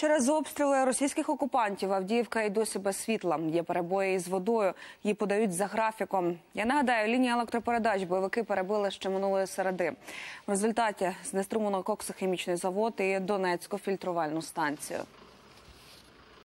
Через обстріли російських окупантів Авдіївка і досі без світла. Є перебої із водою. Її подають за графіком. Я нагадаю, лінія електропередач бойовики перебили ще минулої середи. В результаті знеструмано коксохімічний завод і Донецьку фільтрувальну станцію.